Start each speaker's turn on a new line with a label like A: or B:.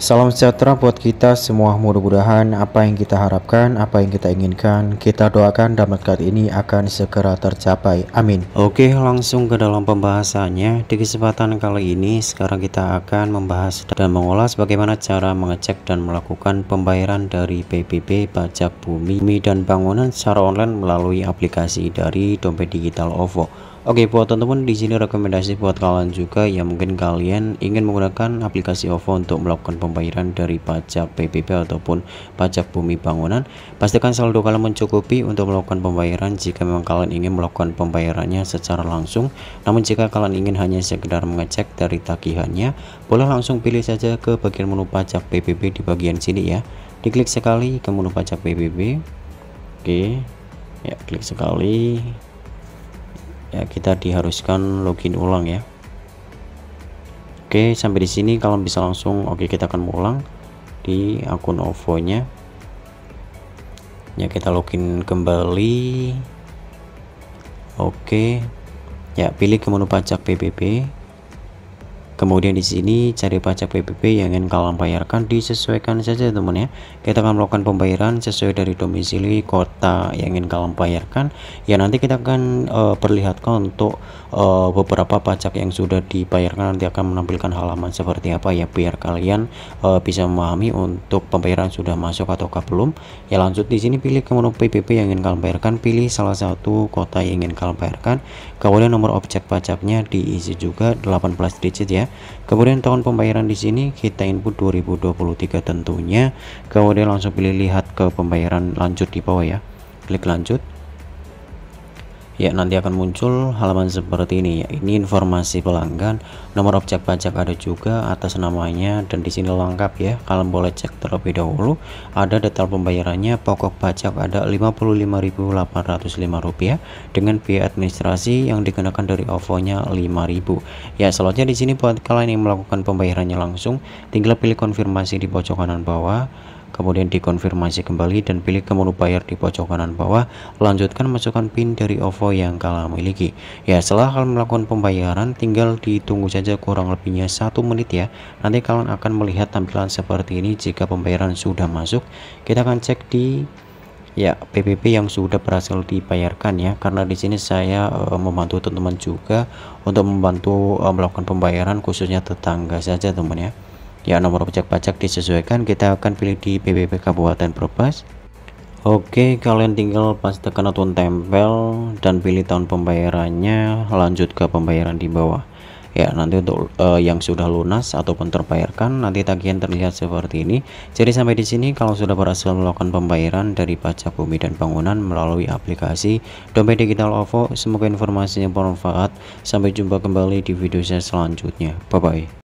A: Salam sejahtera buat kita semua mudah-mudahan apa yang kita harapkan, apa yang kita inginkan, kita doakan dalam kali ini akan segera tercapai. Amin. Oke, langsung ke dalam pembahasannya. Di kesempatan kali ini sekarang kita akan membahas dan mengulas bagaimana cara mengecek dan melakukan pembayaran dari PBB pajak bumi, bumi dan bangunan secara online melalui aplikasi dari dompet digital OVO. Oke buat teman-teman di sini rekomendasi buat kalian juga yang mungkin kalian ingin menggunakan aplikasi OVO untuk melakukan pembayaran pembayaran dari pajak PBB ataupun pajak bumi bangunan pastikan saldo kalian mencukupi untuk melakukan pembayaran jika memang kalian ingin melakukan pembayarannya secara langsung namun jika kalian ingin hanya sekedar mengecek dari tagihannya boleh langsung pilih saja ke bagian menu pajak PBB di bagian sini ya diklik sekali ke menu pajak PBB oke ya klik sekali ya kita diharuskan login ulang ya Oke, sampai di sini kalau bisa langsung oke kita akan ulang di akun OVO-nya. Ya, kita login kembali. Oke. Ya, pilih ke menu pajak PBB kemudian di sini cari pajak PBB yang ingin kalian bayarkan disesuaikan saja teman ya kita akan melakukan pembayaran sesuai dari domisili kota yang ingin kalian bayarkan ya nanti kita akan uh, perlihatkan untuk uh, beberapa pajak yang sudah dibayarkan nanti akan menampilkan halaman seperti apa ya biar kalian uh, bisa memahami untuk pembayaran sudah masuk ataukah belum ya lanjut di sini pilih ke menu PBB yang ingin kalian bayarkan pilih salah satu kota yang ingin kalian bayarkan kemudian nomor objek pajaknya diisi juga 18 digit ya kemudian tahun pembayaran di sini kita input 2023 tentunya kemudian langsung pilih lihat ke pembayaran lanjut di bawah ya klik lanjut ya nanti akan muncul halaman seperti ini ya ini informasi pelanggan nomor objek pajak ada juga atas namanya dan di sini lengkap ya kalian boleh cek terlebih dahulu ada detail pembayarannya pokok pajak ada Rp55.805 dengan biaya administrasi yang dikenakan dari OVO nya 5000 ya selanjutnya di sini buat kalian yang melakukan pembayarannya langsung tinggal pilih konfirmasi di pojok kanan bawah kemudian dikonfirmasi kembali dan pilih ke menu bayar di pojok kanan bawah lanjutkan masukkan pin dari OVO yang kalian miliki ya setelah kalian melakukan pembayaran tinggal ditunggu saja kurang lebihnya satu menit ya nanti kalian akan melihat tampilan seperti ini jika pembayaran sudah masuk kita akan cek di ya PPP yang sudah berhasil dibayarkan ya karena di sini saya e, membantu teman-teman juga untuk membantu e, melakukan pembayaran khususnya tetangga saja teman ya ya nomor pajak-pajak disesuaikan kita akan pilih di PPP Kabupaten Brebes Oke kalian tinggal pas tekan atun tempel dan pilih tahun pembayarannya lanjut ke pembayaran di bawah ya nanti untuk uh, yang sudah lunas ataupun terbayarkan nanti tagihan terlihat seperti ini jadi sampai di sini kalau sudah berhasil melakukan pembayaran dari pajak bumi dan bangunan melalui aplikasi dompet digital OVO semoga informasinya bermanfaat sampai jumpa kembali di video saya selanjutnya bye bye